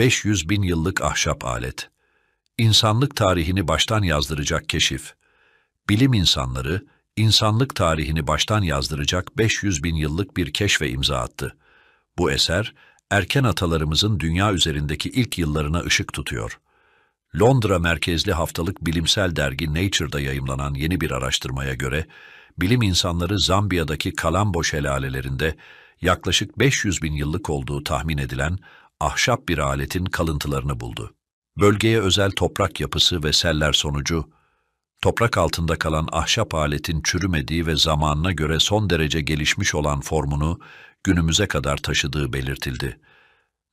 500 bin yıllık ahşap alet. İnsanlık tarihini baştan yazdıracak keşif. Bilim insanları, insanlık tarihini baştan yazdıracak 500 bin yıllık bir keşfe imza attı. Bu eser, erken atalarımızın dünya üzerindeki ilk yıllarına ışık tutuyor. Londra merkezli haftalık bilimsel dergi Nature'da yayımlanan yeni bir araştırmaya göre, bilim insanları Zambiya'daki Kalambo şelalelerinde yaklaşık 500 bin yıllık olduğu tahmin edilen ahşap bir aletin kalıntılarını buldu. Bölgeye özel toprak yapısı ve seller sonucu, toprak altında kalan ahşap aletin çürümediği ve zamanına göre son derece gelişmiş olan formunu günümüze kadar taşıdığı belirtildi.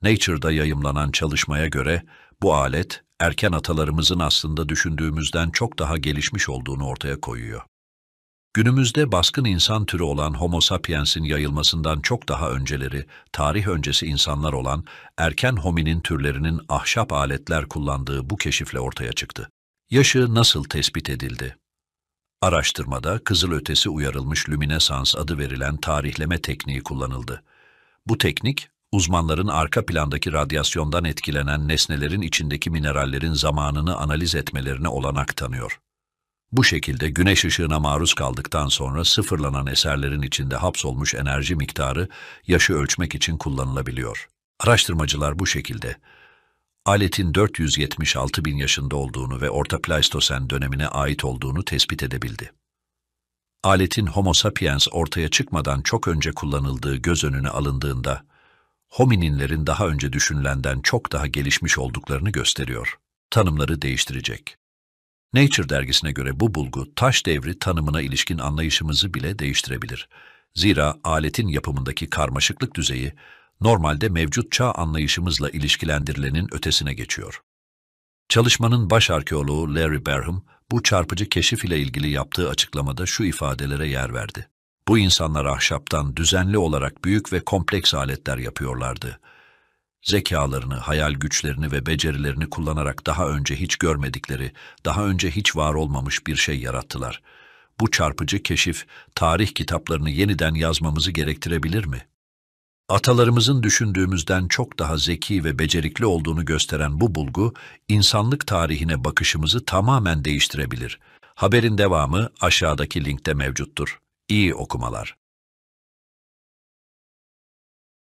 Nature'da yayımlanan çalışmaya göre bu alet, erken atalarımızın aslında düşündüğümüzden çok daha gelişmiş olduğunu ortaya koyuyor. Günümüzde baskın insan türü olan Homo sapiens'in yayılmasından çok daha önceleri, tarih öncesi insanlar olan erken hominin türlerinin ahşap aletler kullandığı bu keşifle ortaya çıktı. Yaşı nasıl tespit edildi? Araştırmada kızılötesi uyarılmış lüminesans adı verilen tarihleme tekniği kullanıldı. Bu teknik, uzmanların arka plandaki radyasyondan etkilenen nesnelerin içindeki minerallerin zamanını analiz etmelerine olanak tanıyor. Bu şekilde güneş ışığına maruz kaldıktan sonra sıfırlanan eserlerin içinde hapsolmuş enerji miktarı yaşı ölçmek için kullanılabiliyor. Araştırmacılar bu şekilde aletin 476 bin yaşında olduğunu ve Orta Pleistosen dönemine ait olduğunu tespit edebildi. Aletin Homo sapiens ortaya çıkmadan çok önce kullanıldığı göz önüne alındığında, homininlerin daha önce düşünülenden çok daha gelişmiş olduklarını gösteriyor. Tanımları değiştirecek. Nature dergisine göre bu bulgu taş devri tanımına ilişkin anlayışımızı bile değiştirebilir. Zira aletin yapımındaki karmaşıklık düzeyi normalde mevcut çağ anlayışımızla ilişkilendirilenin ötesine geçiyor. Çalışmanın baş arkeoloğu Larry Barham, bu çarpıcı keşif ile ilgili yaptığı açıklamada şu ifadelere yer verdi. Bu insanlar ahşaptan düzenli olarak büyük ve kompleks aletler yapıyorlardı zekalarını, hayal güçlerini ve becerilerini kullanarak daha önce hiç görmedikleri, daha önce hiç var olmamış bir şey yarattılar. Bu çarpıcı keşif, tarih kitaplarını yeniden yazmamızı gerektirebilir mi? Atalarımızın düşündüğümüzden çok daha zeki ve becerikli olduğunu gösteren bu bulgu, insanlık tarihine bakışımızı tamamen değiştirebilir. Haberin devamı aşağıdaki linkte mevcuttur. İyi okumalar.